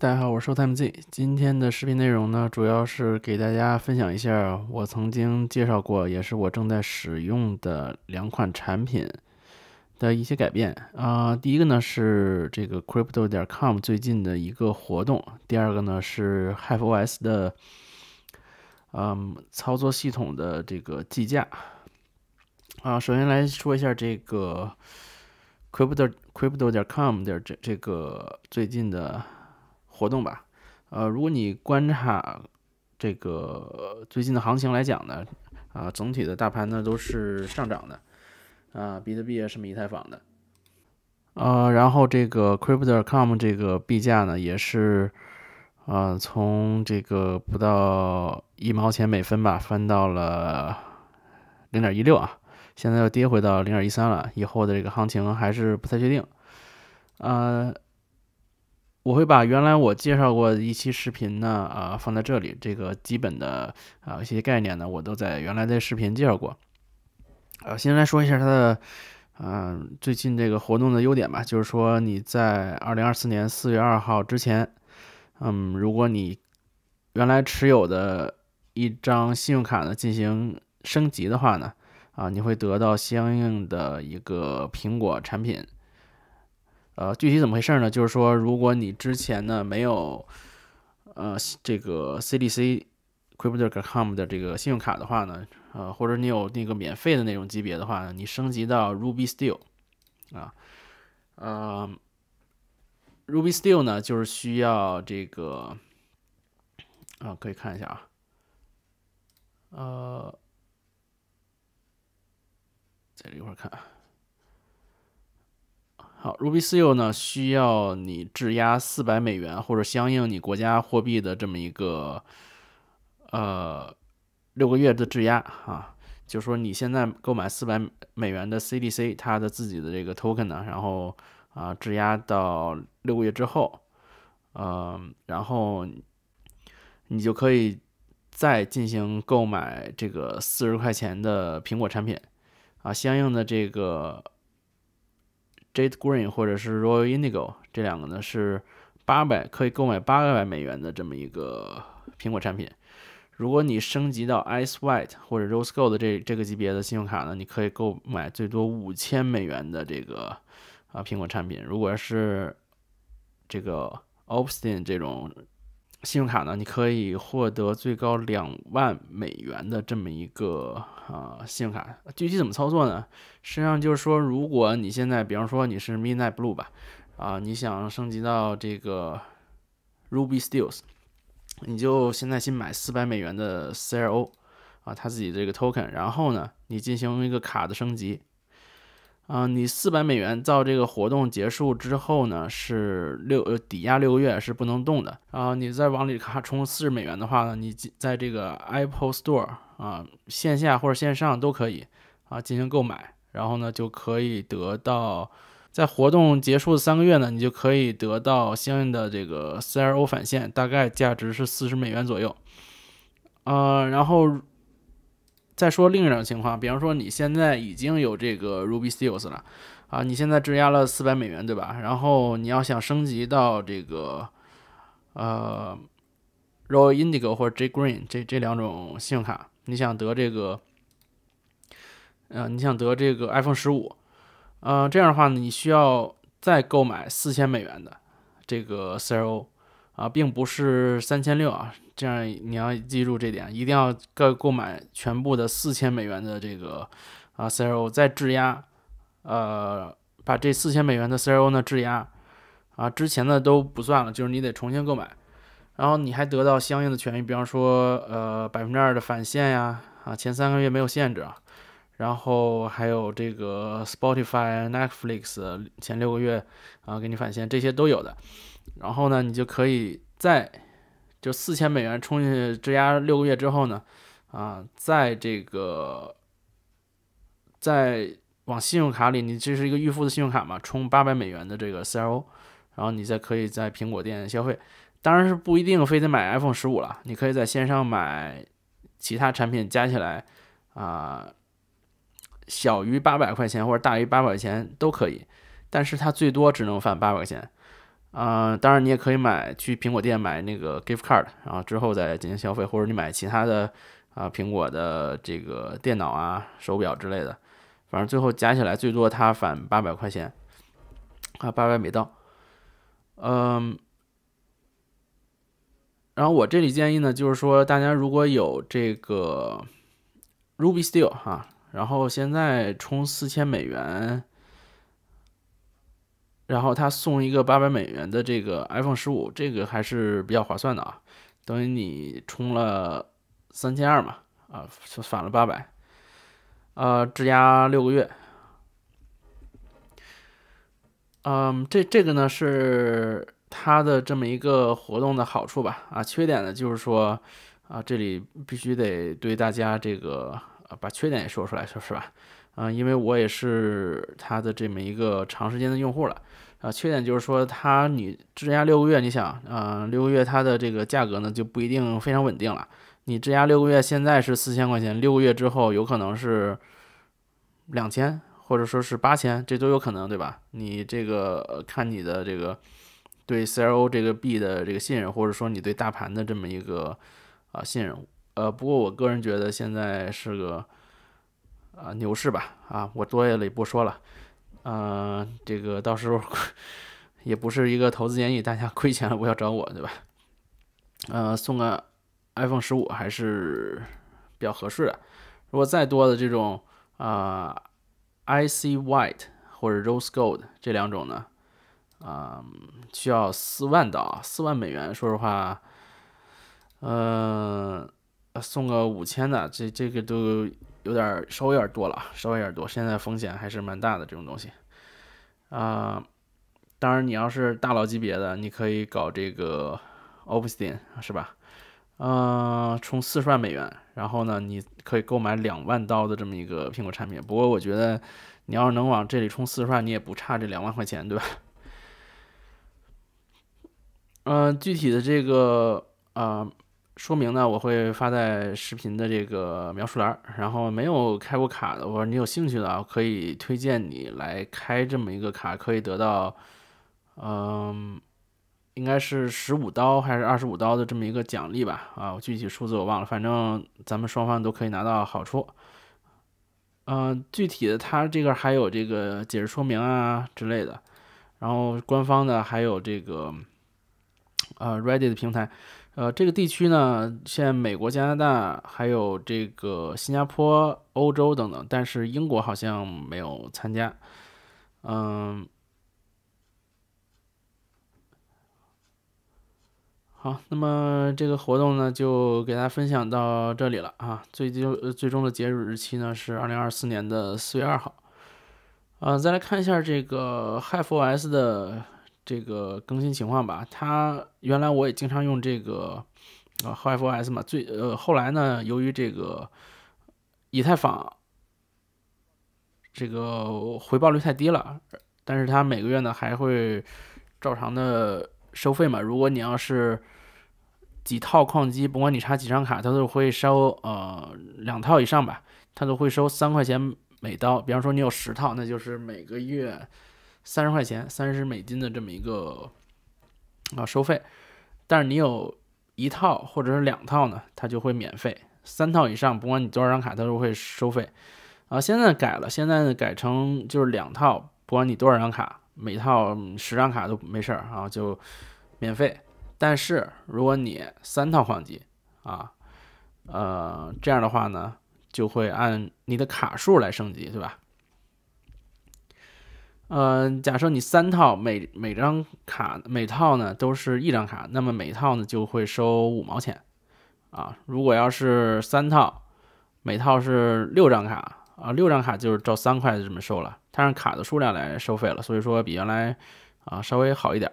大家好，我是 t i m e Z。今天的视频内容呢，主要是给大家分享一下我曾经介绍过，也是我正在使用的两款产品的一些改变啊。第一个呢是这个 Crypto 点 com 最近的一个活动，第二个呢是 Half OS 的，嗯，操作系统的这个计价啊。首先来说一下这个 Crypto Crypto 点 com 的这这个最近的。活动吧，呃，如果你观察这个最近的行情来讲呢，啊，总体的大盘呢都是上涨的，啊，比特币啊什么以太坊的，呃，然后这个 Crypto.com 这个币价呢也是，啊，从这个不到一毛钱每分吧，翻到了零点一六啊，现在又跌回到零点一三了，以后的这个行情还是不太确定，啊。我会把原来我介绍过一期视频呢，啊，放在这里。这个基本的啊一些概念呢，我都在原来的视频介绍过。呃，先来说一下它的，嗯，最近这个活动的优点吧。就是说，你在二零二四年四月二号之前，嗯，如果你原来持有的一张信用卡呢进行升级的话呢，啊，你会得到相应的一个苹果产品。呃，具体怎么回事呢？就是说，如果你之前呢没有，呃，这个 C D C c r y p t o c o m c 的这个信用卡的话呢，呃，或者你有那个免费的那种级别的话，呢，你升级到 Ruby Steel 啊，呃，Ruby Steel 呢，就是需要这个，啊，可以看一下啊，呃，在这一块看啊。好，Ruby s e u 呢需要你质押四百美元或者相应你国家货币的这么一个呃六个月的质押啊，就说你现在购买四百美元的 CDC，它的自己的这个 token 呢，然后啊质押到六个月之后，嗯，然后你就可以再进行购买这个四十块钱的苹果产品啊，相应的这个。Jade Green 或者是 Royal Indigo 这两个呢是八百可以购买八百美元的这么一个苹果产品。如果你升级到 Ice White 或者 Rose Gold 这这个级别的信用卡呢，你可以购买最多五千美元的这个啊苹果产品。如果是这个 o p s t i n 这种。信用卡呢，你可以获得最高两万美元的这么一个啊信用卡，具体怎么操作呢？实际上就是说，如果你现在，比方说你是 Midnight Blue 吧，啊，你想升级到这个 Ruby Steels，你就现在先买四百美元的 c r o 啊，它自己这个 token，然后呢，你进行一个卡的升级。啊，你四百美元到这个活动结束之后呢，是六呃抵押六个月是不能动的。然后你再往里卡充四十美元的话呢，你在这个 Apple Store 啊线下或者线上都可以啊进行购买，然后呢就可以得到，在活动结束三个月呢，你就可以得到相应的这个 C R O 返现，大概价值是四十美元左右。呃，然后。再说另一种情况，比方说你现在已经有这个 Ruby Steel 了，啊，你现在质押了四百美元，对吧？然后你要想升级到这个呃 Royal Indigo 或者 J Green 这这两种信用卡，你想得这个，嗯，你想得这个 iPhone 十五，呃，这样的话呢，你需要再购买四千美元的这个 CRO。啊，并不是三千六啊，这样你要记住这点，一定要购购买全部的四千美元的这个啊 CRO 再质押，呃，把这四千美元的 CRO 呢质押，啊，之前的都不算了，就是你得重新购买，然后你还得到相应的权益，比方说呃百分之二的返现呀，啊前三个月没有限制，然后还有这个 Spotify、Netflix 前六个月啊给你返现，这些都有的。然后呢，你就可以在就四千美元充进去，质押六个月之后呢，啊，在这个在往信用卡里，你这是一个预付的信用卡嘛，充八百美元的这个 CRO，然后你再可以在苹果店消费，当然是不一定非得买 iPhone 十五了，你可以在线上买其他产品加起来啊，小于八百块钱或者大于八百块钱都可以，但是它最多只能返八百块钱。嗯，当然你也可以买去苹果店买那个 gift card，然后之后再进行消费，或者你买其他的啊苹果的这个电脑啊、手表之类的，反正最后加起来最多它返八百块钱啊，八百美刀。嗯，然后我这里建议呢，就是说大家如果有这个 ruby steel 哈，然后现在充四千美元。然后他送一个八百美元的这个 iPhone 十五，这个还是比较划算的啊，等于你充了三千二嘛，啊，就返了八百，呃，质押六个月，嗯，这这个呢是它的这么一个活动的好处吧，啊，缺点呢就是说啊，这里必须得对大家这个啊把缺点也说出来说是吧？嗯，因为我也是它的这么一个长时间的用户了，啊，缺点就是说它你质押六个月，你想，啊，六个月它的这个价格呢就不一定非常稳定了。你质押六个月，现在是四千块钱，六个月之后有可能是两千或者说是八千，这都有可能，对吧？你这个看你的这个对 CLO 这个币的这个信任，或者说你对大盘的这么一个啊信任，呃，不过我个人觉得现在是个。啊，牛市吧，啊，我多了也不说了，呃，这个到时候也不是一个投资建议，大家亏钱了不要找我，对吧？呃，送个 iPhone 十五还是比较合适的。如果再多的这种啊，icy white 或者 rose gold 这两种呢，啊，需要四万到四万美元，说实话，呃，送个五千的，这这个都。有点儿稍微有点多了，稍微有点多。现在风险还是蛮大的这种东西啊。当然，你要是大佬级别的，你可以搞这个 o s t 斯 n 是吧？嗯，充四十万美元，然后呢，你可以购买两万刀的这么一个苹果产品。不过我觉得，你要是能往这里充四十万，你也不差这两万块钱，对吧？嗯，具体的这个啊。说明呢，我会发在视频的这个描述栏儿。然后没有开过卡的，或者你有兴趣的啊，可以推荐你来开这么一个卡，可以得到，嗯，应该是十五刀还是二十五刀的这么一个奖励吧？啊，具体数字我忘了，反正咱们双方都可以拿到好处。嗯，具体的它这个还有这个解释说明啊之类的。然后官方的还有这个，呃，Reddit 平台。呃，这个地区呢，现在美国、加拿大，还有这个新加坡、欧洲等等，但是英国好像没有参加。嗯，好，那么这个活动呢，就给大家分享到这里了啊。最最最终的截止日期呢，是二零二四年的四月二号。呃，再来看一下这个 h i f o s 的。这个更新情况吧，它原来我也经常用这个啊，h i o s 嘛，最呃后来呢，由于这个以太坊这个回报率太低了，但是它每个月呢还会照常的收费嘛。如果你要是几套矿机，不管你插几张卡，它都会收呃两套以上吧，它都会收三块钱每刀。比方说你有十套，那就是每个月。三十块钱，三十美金的这么一个啊收费，但是你有一套或者是两套呢，它就会免费。三套以上，不管你多少张卡，它都会收费。啊，现在改了，现在呢改成就是两套，不管你多少张卡，每套十张卡都没事儿，啊，就免费。但是如果你三套矿机啊，呃这样的话呢，就会按你的卡数来升级，对吧？呃，假设你三套，每每张卡每套呢都是一张卡，那么每套呢就会收五毛钱，啊，如果要是三套，每套是六张卡，啊，六张卡就是照三块这么收了，它按卡的数量来收费了，所以说比原来啊稍微好一点。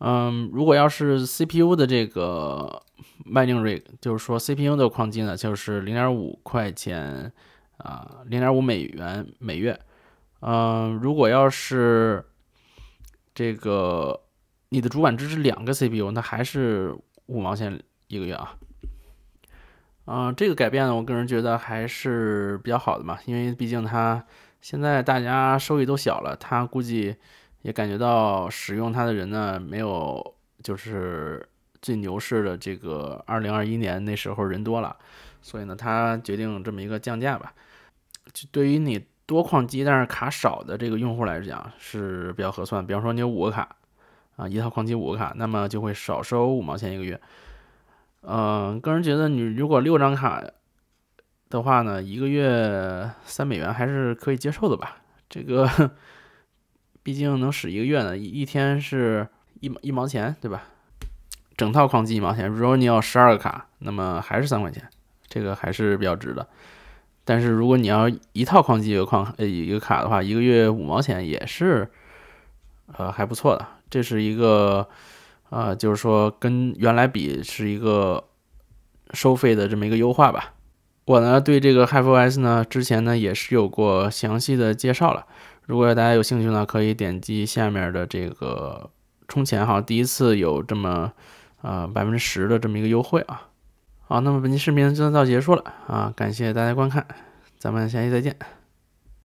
嗯，如果要是 CPU 的这个 mining rig，就是说 CPU 的矿机呢，就是零点五块钱啊，零点五美元每月。嗯，如果要是这个你的主板支持两个 CPU，那还是五毛钱一个月啊。嗯，这个改变呢，我个人觉得还是比较好的嘛，因为毕竟它现在大家收益都小了，它估计也感觉到使用它的人呢没有就是最牛市的这个二零二一年那时候人多了，所以呢，它决定这么一个降价吧。就对于你。多矿机但是卡少的这个用户来讲是比较合算。比方说你有五个卡啊，一套矿机五个卡，那么就会少收五毛钱一个月。嗯，个人觉得你如果六张卡的话呢，一个月三美元还是可以接受的吧？这个毕竟能使一个月呢，一一天是一一毛钱对吧？整套矿机一毛钱。如果你要十二个卡，那么还是三块钱，这个还是比较值的。但是如果你要一套矿机一个矿呃一个卡的话，一个月五毛钱也是，呃还不错的。这是一个啊，就是说跟原来比是一个收费的这么一个优化吧。我呢对这个 h i f f OS 呢之前呢也是有过详细的介绍了，如果大家有兴趣呢，可以点击下面的这个充钱哈，第一次有这么啊百分之十的这么一个优惠啊。好，那么本期视频就到结束了啊！感谢大家观看，咱们下期再见。